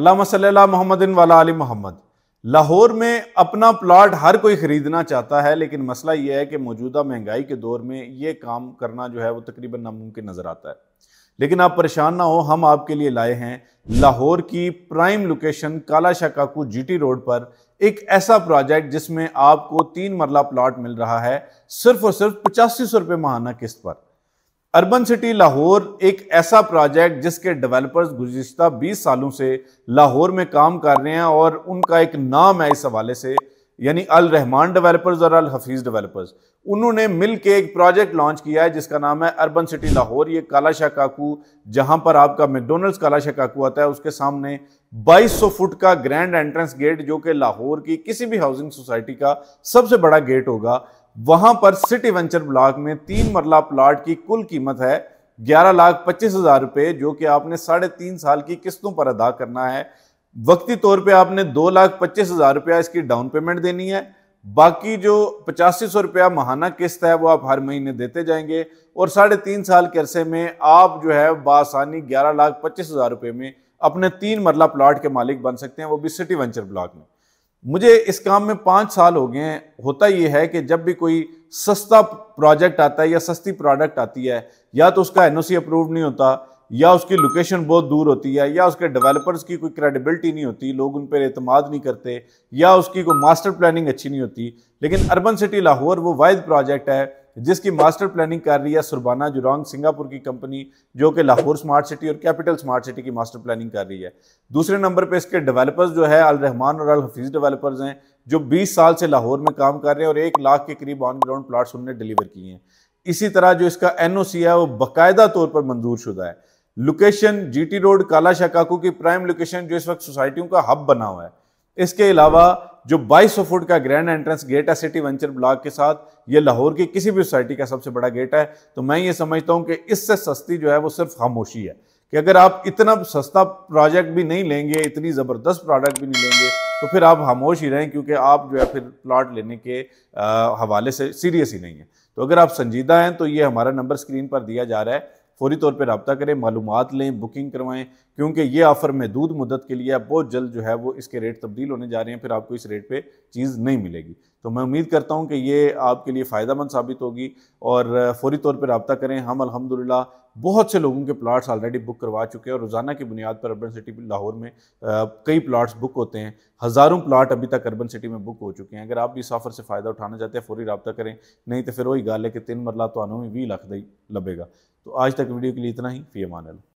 अल्लाह सल मोहम्मदिन वाला आल मोहम्मद लाहौर में अपना प्लाट हर कोई ख़रीदना चाहता है लेकिन मसला ये है कि मौजूदा महंगाई के दौर में ये काम करना जो है वो तकरीबन नामुमकिन नज़र आता है लेकिन आप परेशान ना हो हम आपके लिए लाए हैं लाहौर की प्राइम लोकेशन काला शाकाकू जी रोड पर एक ऐसा प्रोजेक्ट जिसमें आपको तीन मरला प्लाट मिल रहा है सिर्फ और सिर्फ पचासी सौ रुपये महाना किस्त पर अर्बन सिटी लाहौर एक ऐसा प्रोजेक्ट जिसके डेवलपर्स गुजशत 20 सालों से लाहौर में काम कर रहे हैं और उनका एक नाम है इस हवाले से यानी अल रहमान डेवलपर्स और अल हफीज़ डेवलपर्स उन्होंने मिल के एक प्रोजेक्ट लॉन्च किया है जिसका नाम है अर्बन सिटी लाहौर ये काला शाह काकू जहां पर आपका मैकडोनल्ड्स काला शाह काकू आता है उसके सामने 2200 फुट का ग्रैंड एंट्रेंस गेट जो कि लाहौर की किसी भी हाउसिंग सोसाइटी का सबसे बड़ा गेट होगा वहां पर सिटी वेंचर ब्लॉक में तीन मरला प्लाट की कुल कीमत है ग्यारह लाख पच्चीस हजार रुपए जो कि आपने साढ़े तीन साल की किस्तों पर अदा करना है वक्ती तौर पे आपने दो लाख पच्चीस हजार रुपया इसकी डाउन पेमेंट देनी है बाकी जो पचासी सौ रुपया महाना किस्त है वो आप हर महीने देते जाएंगे और साढ़े तीन साल के अरसे में आप जो है बासानी ग्यारह लाख पच्चीस हजार रुपए में अपने तीन मरला प्लाट के मालिक बन सकते हैं वो भी सिटी वेंचर ब्लॉक में मुझे इस काम में पाँच साल हो गए हैं होता ये है कि जब भी कोई सस्ता प्रोजेक्ट आता है या सस्ती प्रोडक्ट आती है या तो उसका एनओसी अप्रूव नहीं होता या उसकी लोकेशन बहुत दूर होती है या उसके डेवलपर्स की कोई क्रेडिबिलिटी नहीं होती लोग उन पर अतमाद नहीं करते या उसकी कोई मास्टर प्लानिंग अच्छी नहीं होती लेकिन अर्बन सिटी लाहौर वो वाद प्रोजेक्ट है जिसकी मास्टर प्लानिंग कर रही है सुरबाना जुरांग सिंगापुर की कंपनी जो कि लाहौर स्मार्ट सिटी और कैपिटल स्मार्ट सिटी की मास्टर प्लानिंग कर रही है दूसरे नंबर पर इसके डेवलपर्स जो है अल रहमान और अल हफीज़ डेवलपर्स हैं जो बीस साल से लाहौर में काम कर रहे हैं और एक लाख के करीब ऑन ग्राउंड प्लाट्स उन्होंने डिलीवर किए हैं इसी तरह जो इसका एन है वो बाकायदा तौर पर मंजूर शुदा है लोकेशन जी टी रोड काला शाकाकू की प्राइम लोकेशन जो इस वक्त सोसाइटियों का हब बना हुआ है इसके अलावा जो 2200 फुट का ग्रैंड एंट्रेंस गेट है सिटी वेंचर ब्लॉक के साथ ये लाहौर की किसी भी सोसाइटी का सबसे बड़ा गेट है तो मैं ये समझता हूँ कि इससे सस्ती जो है वो सिर्फ खामोशी है कि अगर आप इतना सस्ता प्रोजेक्ट भी नहीं लेंगे इतनी ज़बरदस्त प्रोडक्ट भी नहीं लेंगे तो फिर आप खामोश ही रहें क्योंकि आप जो है फिर प्लाट लेने के हवाले से सीरियस ही नहीं है तो अगर आप संजीदा हैं तो ये हमारा नंबर स्क्रीन पर दिया जा रहा है फौरी तौर पर रबता करें मालूम लें बुकिंग करवाएं क्योंकि ये ऑफ़र महदूद मदद के लिए बहुत जल्द जो है वो इसके रेट तब्दील होने जा रहे हैं फिर आपको इस रेट पर चीज़ नहीं मिलेगी तो मैं उम्मीद करता हूँ कि ये आपके लिए फ़ायदा मंद साबित होगी और फौरी तौर पर रबता करें हम अलहमदिल्ला बहुत से लोगों के प्लाट्स ऑलरेडी बुक करवा चुके हैं और रोज़ाना की बुनियाद पर अर्बन सिटी लाहौर में कई प्लाट्स बुक होते हैं हज़ारों प्लाट अभी तक अर्बन सिटी में बुक हो चुके हैं अगर आप भी इस से फ़ायदा उठाना चाहते हैं फौरी रबता करें नहीं तो फिर वही गल है कि तीन मरला तो भी लख दई लगेगा तो आज तक वीडियो के लिए इतना ही फी मान